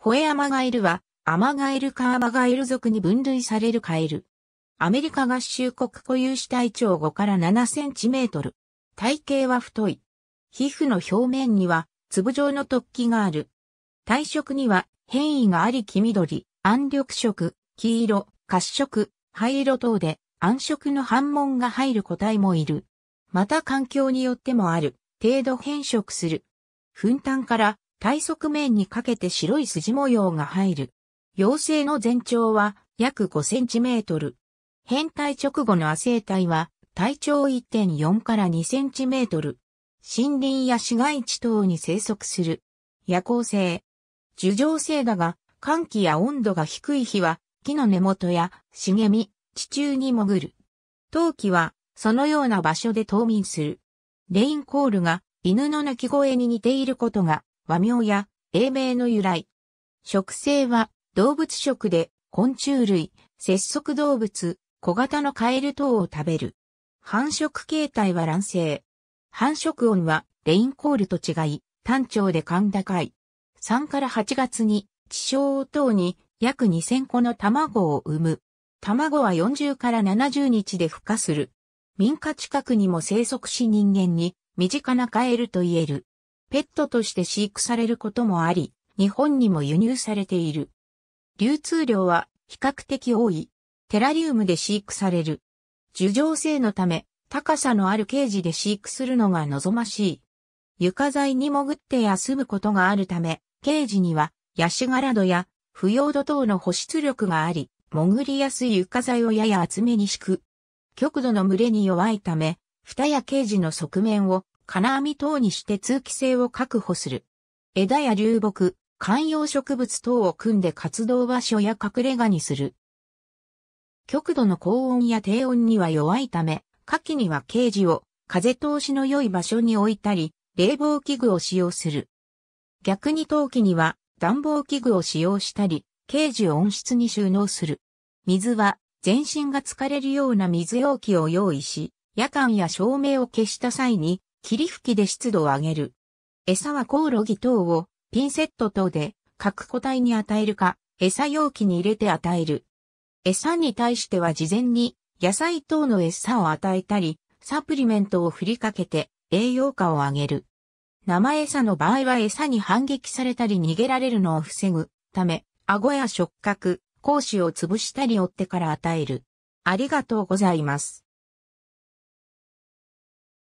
ホエアマガエルは、アマガエルかアマガエル族に分類されるカエル。アメリカ合衆国固有種体長5から7センチメートル。体型は太い。皮膚の表面には粒状の突起がある。体色には変異があり黄緑、暗緑色、黄色、褐色、灰色等で暗色の反紋が入る個体もいる。また環境によってもある程度変色する。粉炭から体側面にかけて白い筋模様が入る。妖精の全長は約5センチメートル。変態直後の亜生体は体長1.4から2センチメートル。森林や市街地等に生息する。夜行性。樹状性だが、寒気や温度が低い日は、木の根元や茂み、地中に潜る。冬季は、そのような場所で冬眠する。レインコールが、犬の鳴き声に似ていることが、和名や英名の由来。食性は動物食で昆虫類、節足動物、小型のカエル等を食べる。繁殖形態は卵生。繁殖音はレインコールと違い、単調で甲高い。3から8月に地小等に約2000個の卵を産む。卵は40から70日で孵化する。民家近くにも生息し人間に身近なカエルと言える。ペットとして飼育されることもあり、日本にも輸入されている。流通量は比較的多い。テラリウムで飼育される。樹状性のため、高さのあるケージで飼育するのが望ましい。床材に潜って休むことがあるため、ケージにはヤシガラドや腐葉土等の保湿力があり、潜りやすい床材をやや厚めに敷く。極度の群れに弱いため、蓋やケージの側面を金網等にして通気性を確保する。枝や流木、観葉植物等を組んで活動場所や隠れ家にする。極度の高温や低温には弱いため、夏季にはケージを風通しの良い場所に置いたり、冷房器具を使用する。逆に冬季には暖房器具を使用したり、ケージを温室に収納する。水は全身が疲れるような水容器を用意し、夜間や照明を消した際に霧吹きで湿度を上げる。餌はコオロギ等をピンセット等で各個体に与えるか、餌容器に入れて与える。餌に対しては事前に野菜等の餌を与えたり、サプリメントを振りかけて栄養価を上げる。生餌の場合は餌に反撃されたり逃げられるのを防ぐため、顎や触覚、講師を潰したり追ってから与える。ありがとうございます。